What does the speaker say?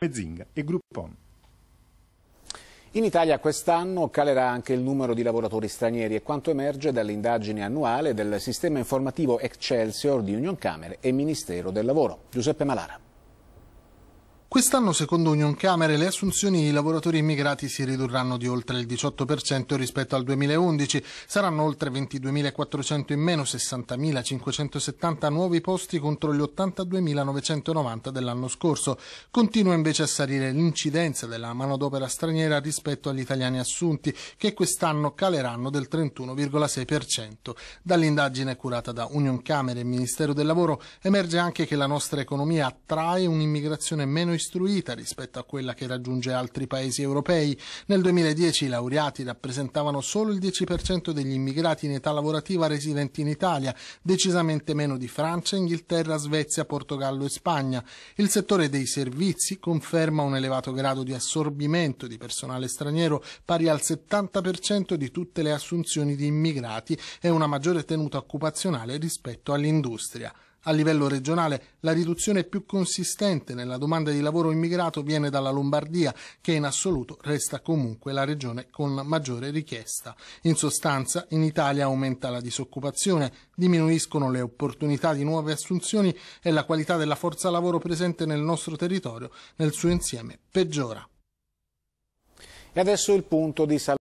Mezinga e Groupon. In Italia quest'anno calerà anche il numero di lavoratori stranieri e quanto emerge dall'indagine annuale del sistema informativo Excelsior di Union Camere e Ministero del Lavoro. Giuseppe Malara. Quest'anno, secondo Union Camere, le assunzioni di lavoratori immigrati si ridurranno di oltre il 18% rispetto al 2011. Saranno oltre 22.400 in meno, 60.570 nuovi posti contro gli 82.990 dell'anno scorso. Continua invece a salire l'incidenza della manodopera straniera rispetto agli italiani assunti, che quest'anno caleranno del 31,6%. Dall'indagine curata da Union Camere e Ministero del Lavoro emerge anche che la nostra economia attrae un'immigrazione meno istruita rispetto a quella che raggiunge altri paesi europei. Nel 2010 i laureati rappresentavano solo il 10% degli immigrati in età lavorativa residenti in Italia, decisamente meno di Francia, Inghilterra, Svezia, Portogallo e Spagna. Il settore dei servizi conferma un elevato grado di assorbimento di personale straniero pari al 70% di tutte le assunzioni di immigrati e una maggiore tenuta occupazionale rispetto all'industria. A livello regionale la riduzione più consistente nella domanda di lavoro immigrato viene dalla Lombardia, che in assoluto resta comunque la regione con maggiore richiesta. In sostanza, in Italia aumenta la disoccupazione, diminuiscono le opportunità di nuove assunzioni e la qualità della forza lavoro presente nel nostro territorio nel suo insieme peggiora. E adesso il punto di salute.